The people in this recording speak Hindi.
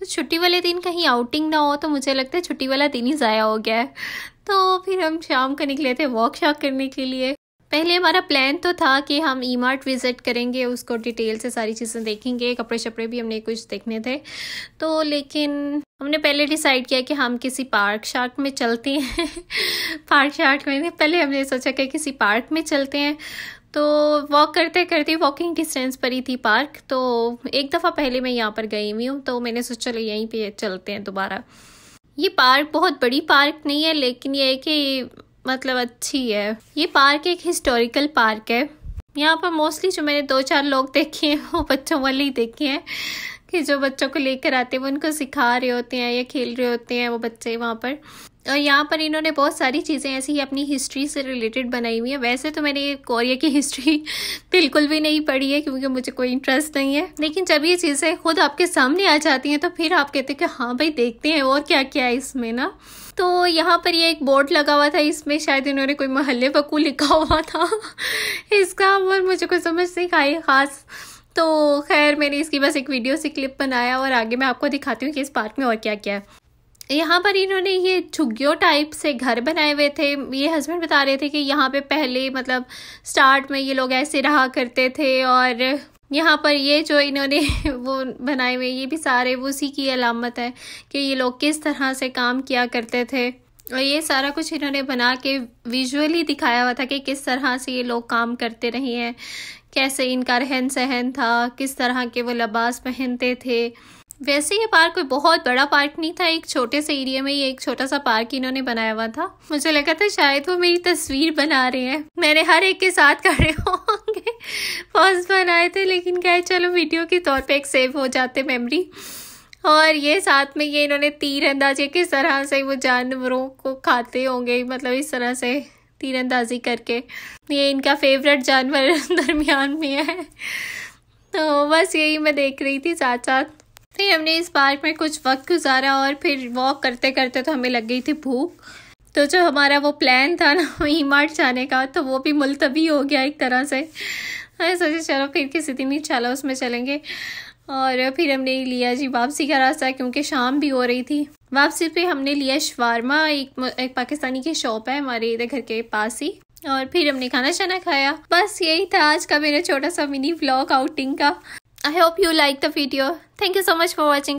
तो छुट्टी वाले दिन कहीं आउटिंग ना हो तो मुझे लगता है छुट्टी वाला दिन ही ज़ाया हो गया है तो फिर हम शाम को निकले थे वॉक शॉक करने के लिए पहले हमारा प्लान तो था कि हम ई मार्ट विज़िट करेंगे उसको डिटेल से सारी चीज़ें देखेंगे कपड़े शपड़े भी हमने कुछ देखने थे तो लेकिन हमने पहले डिसाइड किया कि हम किसी पार्क शार्क में चलते हैं पार्क शार्क में पहले हमने सोचा कि किसी पार्क में चलते हैं तो वॉक करते करते वॉकिंग डिस्टेंस पर ही थी पार्क तो एक दफ़ा पहले मैं यहाँ पर गई हुई हूँ तो मैंने सोचा चलो यहीं पे चलते हैं दोबारा ये पार्क बहुत बड़ी पार्क नहीं है लेकिन ये है कि मतलब अच्छी है ये पार्क एक हिस्टोरिकल पार्क है यहाँ पर मोस्टली जो मैंने दो चार लोग देखे हैं वो बच्चों वाले ही देखे हैं कि जो बच्चों को लेकर आते हैं वो उनको सिखा रहे होते हैं या खेल रहे होते हैं वो बच्चे वहाँ पर और यहाँ पर इन्होंने बहुत सारी चीज़ें ऐसी ही अपनी हिस्ट्री से रिलेटेड बनाई हुई है वैसे तो मैंने कोरिया की हिस्ट्री बिल्कुल भी नहीं पढ़ी है क्योंकि मुझे कोई इंटरेस्ट नहीं है लेकिन जब ये चीज़ें खुद आपके सामने आ जाती हैं तो फिर आप कहते हैं कि हाँ भाई देखते हैं और क्या क्या है इसमें ना तो यहाँ पर ये एक बोर्ड लगा हुआ था इसमें शायद इन्होंने कोई मोहल्ले बकू लिखा हुआ था इसका और मुझे कोई समझ नहीं आई ख़ास तो खैर मैंने इसकी बस एक वीडियो से क्लिप बनाया और आगे मैं आपको दिखाती हूँ कि इस पार्क में और क्या क्या है यहाँ पर इन्होंने ये झुग्गियों टाइप से घर बनाए हुए थे ये हस्बैंड बता रहे थे कि यहाँ पे पहले मतलब स्टार्ट में ये लोग ऐसे रहा करते थे और यहाँ पर ये जो इन्होंने वो बनाए हुए ये भी सारे वो उसी की अलामत है कि ये लोग किस तरह से काम किया करते थे और ये सारा कुछ इन्होंने बना के विजुअली दिखाया हुआ था कि किस तरह से ये लोग काम करते रहे हैं कैसे इनका रहन सहन था किस तरह के वो लबास पहनते थे वैसे ये पार्क कोई बहुत बड़ा पार्क नहीं था एक छोटे से एरिया में ये एक छोटा सा पार्क इन्होंने बनाया हुआ था मुझे लगा था शायद वो मेरी तस्वीर बना रहे हैं मैंने हर एक के साथ खड़े होंगे पॉज बनाए थे लेकिन क्या चलो वीडियो के तौर पर एक सेव हो जाते मेमरी और ये साथ में ये इन्होंने तीर अंदाजी किस तरह से वो जानवरों को खाते होंगे मतलब इस तरह से तीर अंदाजी करके ये इनका फेवरेट जानवर दरमियान में है तो बस यही मैं देख रही थी साथ साथ फिर हमने इस पार्क में कुछ वक्त गुजारा और फिर वॉक करते करते तो हमें लग गई थी भूख तो जो हमारा वो प्लान था ना ई मार्ट जाने का तो वो भी मुलतवी हो गया एक तरह से सोचे चलो फिर किसी दिन ही चलो उसमें चलेंगे और फिर हमने लिया जी वापसी का रास्ता क्योंकि शाम भी हो रही थी वापसी पे हमने लिया शवारमा एक एक पाकिस्तानी की शॉप है हमारे इधर घर के पास ही और फिर हमने खाना शाना खाया बस यही था आज का मेरा छोटा सा मिनी ब्लॉग आउटिंग का I hope you like the video thank you so much for watching